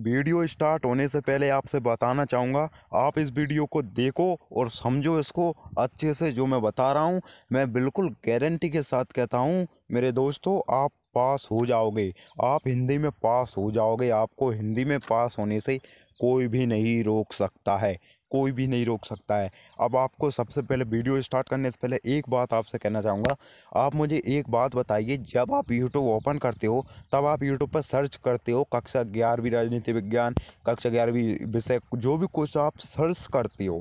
video start होने से पहले आपसे बताना चाहूँगा आप इस वीडियो को देखो और समझो इसको अच्छे से जो मैं बता रहा हूँ मैं बिल्कुल गारंटी के साथ कहता हूँ मेरे दोस्तों आप पास हो जाओगे आप हिंदी में पास हो जाओगे आपको हिंदी में पास होने से कोई भी नहीं रोक सकता है कोई भी नहीं रोक सकता है अब आपको सबसे पहले वीडियो स्टार्ट करने से पहले एक बात आपसे कहना चाहूँगा आप मुझे एक बात बताइए जब आप यूट्यूब ओपन करते हो तब आप यूट्यूब पर सर्च करते हो कक्षा ग्यारहवीं राजनीति विज्ञान कक्षा ग्यारहवीं विषय जो भी कुछ आप सर्च करते हो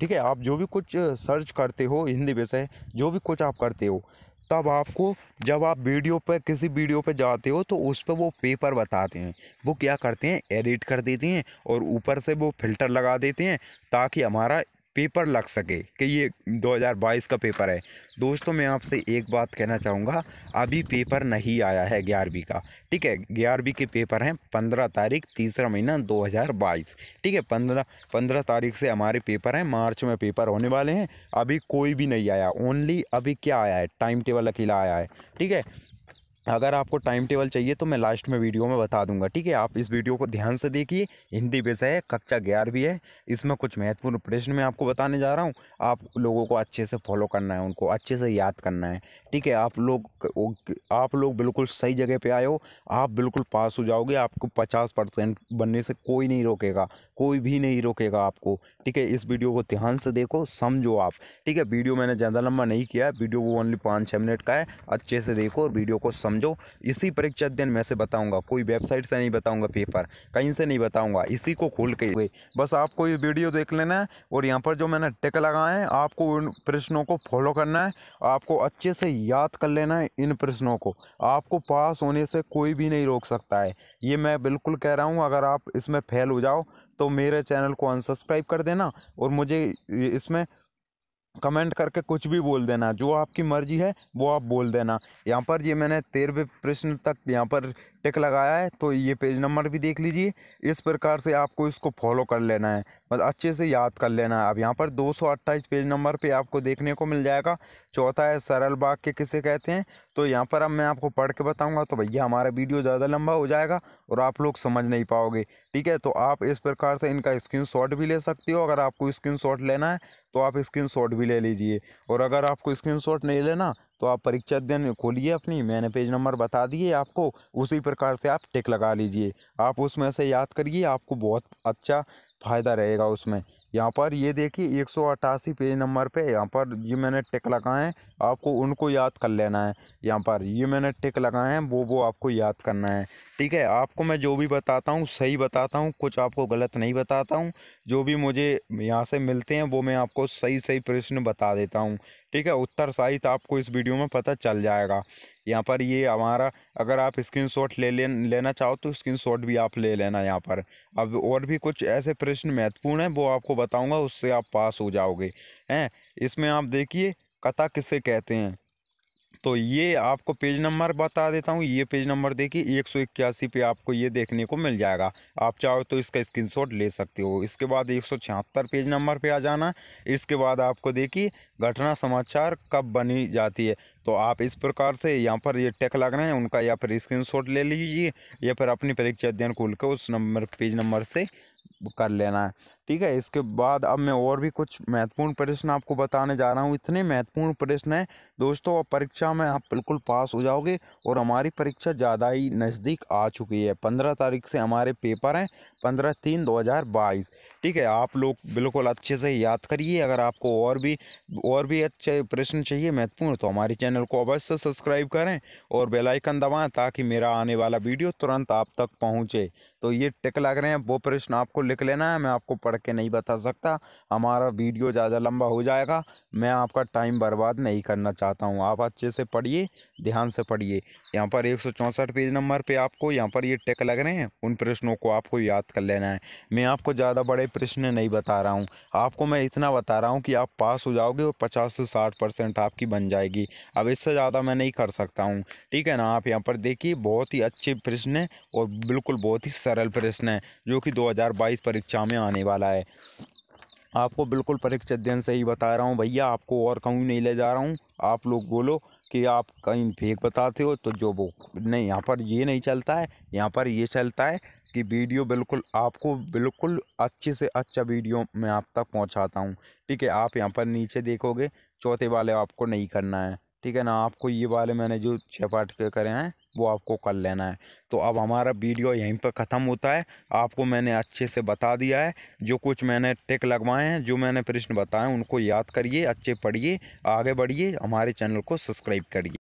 ठीक है आप जो भी कुछ सर्च करते हो हिंदी विषय जो भी कुछ आप करते हो तब आपको जब आप वीडियो पर किसी वीडियो पर जाते हो तो उस पर वो पेपर बताते हैं वो क्या करते हैं एडिट कर देते हैं और ऊपर से वो फिल्टर लगा देते हैं ताकि हमारा पेपर लग सके कि ये 2022 का पेपर है दोस्तों मैं आपसे एक बात कहना चाहूँगा अभी पेपर नहीं आया है ग्यारहवीं का ठीक है ग्यारहवीं के पेपर हैं पंद्रह तारीख तीसरा महीना 2022 ठीक है पंद्रह पंद्रह तारीख से हमारे पेपर हैं मार्च में पेपर होने वाले हैं अभी कोई भी नहीं आया ओनली अभी क्या आया है टाइम टेबल अकेला आया है ठीक है अगर आपको टाइम टेबल चाहिए तो मैं लास्ट में वीडियो में बता दूंगा ठीक है आप इस वीडियो को ध्यान से देखिए हिंदी विषय है कक्षा ग्यारह भी है इसमें कुछ महत्वपूर्ण प्रश्न मैं आपको बताने जा रहा हूँ आप लोगों को अच्छे से फॉलो करना है उनको अच्छे से याद करना है ठीक है आप लोग आप लोग बिल्कुल सही जगह पर आए हो आप बिल्कुल पास हो जाओगे आपको पचास परसेंट बनने से कोई नहीं रोकेगा कोई भी नहीं रोकेगा आपको ठीक है इस वीडियो को ध्यान से देखो समझो आप ठीक है वीडियो मैंने ज़्यादा लंबा नहीं किया वीडियो वो ओनली पाँच छः मिनट का है अच्छे से देखो और वीडियो को समझ समझो इसी परीक्षा अध्ययन में से बताऊंगा कोई वेबसाइट से नहीं बताऊंगा पेपर कहीं से नहीं बताऊंगा इसी को खोल के बस आपको ये वीडियो देख लेना है और यहाँ पर जो मैंने टिक लगाए हैं आपको उन प्रश्नों को फॉलो करना है आपको अच्छे से याद कर लेना है इन प्रश्नों को आपको पास होने से कोई भी नहीं रोक सकता है ये मैं बिल्कुल कह रहा हूँ अगर आप इसमें फेल हो जाओ तो मेरे चैनल को अनसब्सक्राइब कर देना और मुझे इसमें कमेंट करके कुछ भी बोल देना जो आपकी मर्ज़ी है वो आप बोल देना यहाँ पर ये मैंने तेरहवें प्रश्न तक यहाँ पर टिक लगाया है तो ये पेज नंबर भी देख लीजिए इस प्रकार से आपको इसको फॉलो कर लेना है मतलब अच्छे से याद कर लेना है अब यहाँ पर दो पेज नंबर पर आपको देखने को मिल जाएगा चौथा है सरल वाक्य किसे कहते हैं तो यहाँ पर अब मैं आपको पढ़ के बताऊँगा तो भैया हमारा वीडियो ज़्यादा लंबा हो जाएगा और आप लोग समझ नहीं पाओगे ठीक है तो आप इस प्रकार से इनका स्क्रीन भी ले सकते हो अगर आपको स्क्रीन लेना है तो आप स्क्रीन भी ले लीजिए और अगर आपको स्क्रीन नहीं लेना तो आप परीक्षा अध्ययन खोलिए अपनी मैंने पेज नंबर बता दिए आपको उसी प्रकार से आप टिक लगा लीजिए आप उसमें से याद करिए आपको बहुत अच्छा फ़ायदा रहेगा उसमें यहाँ पर ये देखिए एक सौ पेज नंबर पे यहाँ पर ये मैंने टिक लगाए हैं आपको उनको याद कर लेना है यहाँ पर ये मैंने टिक लगाए हैं वो वो आपको याद करना है ठीक है आपको मैं जो भी बताता हूँ सही बताता हूँ कुछ आपको गलत नहीं बताता हूँ जो भी मुझे यहाँ से मिलते हैं वो मैं आपको सही सही प्रश्न बता देता हूँ ठीक है उत्तर साहित्य आपको इस वीडियो में पता चल जाएगा यहाँ पर ये हमारा अगर आप स्क्रीन शॉट ले लेना चाहो तो स्क्रीन शॉट भी आप ले लेना यहाँ पर अब और भी कुछ ऐसे प्रश्न महत्वपूर्ण हैं वो आपको बताऊँगा उससे आप पास हो जाओगे हैं इसमें आप देखिए कथा किसे कहते हैं तो ये आपको पेज नंबर बता देता हूँ ये पेज नंबर देखिए एक सौ इक्यासी पे आपको ये देखने को मिल जाएगा आप चाहो तो इसका स्क्रीनशॉट ले सकते हो इसके बाद एक सौ छिहत्तर पेज नंबर पे आ जाना इसके बाद आपको देखिए घटना समाचार कब बनी जाती है तो आप इस प्रकार से यहाँ पर ये टेक लग रहे हैं उनका या फिर स्क्रीन ले लीजिए या फिर अपनी परीक्षा अध्ययन खोल कर उस नंबर पेज नंबर से कर लेना है ठीक है इसके बाद अब मैं और भी कुछ महत्वपूर्ण प्रश्न आपको बताने जा रहा हूँ इतने महत्वपूर्ण प्रश्न हैं दोस्तों अब परीक्षा में आप बिल्कुल पास हो जाओगे और हमारी परीक्षा ज़्यादा ही नज़दीक आ चुकी है पंद्रह तारीख से हमारे पेपर हैं पंद्रह तीन दो हज़ार बाईस ठीक है आप लोग बिल्कुल अच्छे से याद करिए अगर आपको और भी और भी अच्छे प्रश्न चाहिए महत्वपूर्ण तो हमारे चैनल को अवश्य सब्सक्राइब करें और बेलाइकन दबाएँ ताकि मेरा आने वाला वीडियो तुरंत आप तक पहुँचे तो ये टिक लग रहे हैं वो प्रश्न आपको लिख लेना है मैं आपको पढ़ करके नहीं बता सकता हमारा वीडियो ज़्यादा लंबा हो जाएगा मैं आपका टाइम बर्बाद नहीं करना चाहता हूँ आप अच्छे से पढ़िए ध्यान से पढ़िए यहाँ पर एक पेज नंबर पर आपको यहाँ पर ये टेक लग रहे हैं उन प्रश्नों को आपको याद कर लेना है मैं आपको ज़्यादा बड़े प्रश्न नहीं बता रहा हूँ आपको मैं इतना बता रहा हूँ कि आप पास हो जाओगे और पचास से साठ परसेंट आपकी बन जाएगी अब इससे ज़्यादा मैं नहीं कर सकता हूँ ठीक है ना आप यहाँ पर देखिए बहुत ही अच्छे प्रश्न हैं और बिल्कुल बहुत ही सरल प्रश्न है जो कि 2022 परीक्षा में आने वाला वाला है आपको बिल्कुल परीक्ष अध्ययन से ही बता रहा हूँ भैया आपको और कहीं नहीं ले जा रहा हूँ आप लोग बोलो कि आप कहीं फेक बताते हो तो जो वो नहीं यहाँ पर ये नहीं चलता है यहाँ पर ये चलता है कि वीडियो बिल्कुल आपको बिल्कुल अच्छे से अच्छा वीडियो मैं आप तक पहुँचाता हूँ ठीक है आप यहाँ पर नीचे देखोगे चौथे वाले आपको नहीं करना है ठीक है ना आपको ये वाले मैंने जो छः पार्ट के करे हैं वो आपको कर लेना है तो अब हमारा वीडियो यहीं पर ख़त्म होता है आपको मैंने अच्छे से बता दिया है जो कुछ मैंने टिक लगवाए हैं जो मैंने प्रश्न बताए उनको याद करिए अच्छे पढ़िए आगे बढ़िए हमारे चैनल को सब्सक्राइब करिए